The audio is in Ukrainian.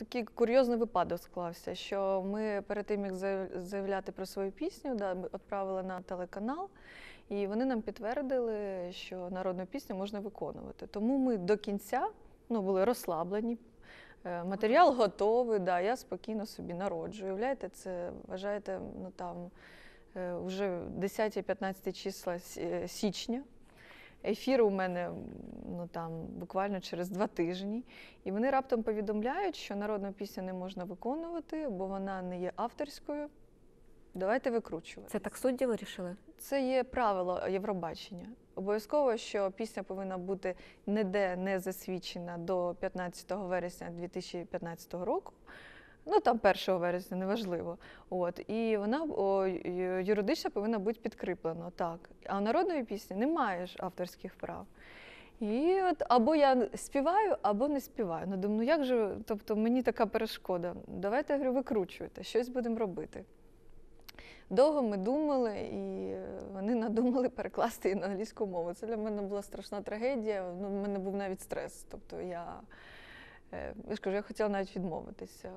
Такий курйозний випадок склався, що ми перед тим, як заявляти про свою пісню, да, відправили на телеканал, і вони нам підтвердили, що народну пісню можна виконувати. Тому ми до кінця ну, були розслаблені, е, матеріал готовий, да, я спокійно собі народжую. Уявляєте, це вважаєте, ну там е, вже 10-15 числа січня. Ефір у мене ну там буквально через два тижні. І вони раптом повідомляють, що народну пісню не можна виконувати, бо вона не є авторською. Давайте викручувати. Це так судді вирішили? Це є правило Євробачення. Обов'язково, що пісня повинна бути ніде не засвідчена до 15 вересня 2015 року. Ну там 1 вересня, неважливо. От і вона о, юридично повинна бути підкріплена, так. А в народної пісні немає ж авторських прав. І от або я співаю, або не співаю. Ну думаю, ну як же, тобто мені така перешкода. Давайте я говорю, викручуйте, щось будемо робити. Довго ми думали, і вони надумали перекласти її на англійську мову. Це для мене була страшна трагедія. Ну, в мене був навіть стрес. Тобто я е, я ж я хотіла навіть відмовитися.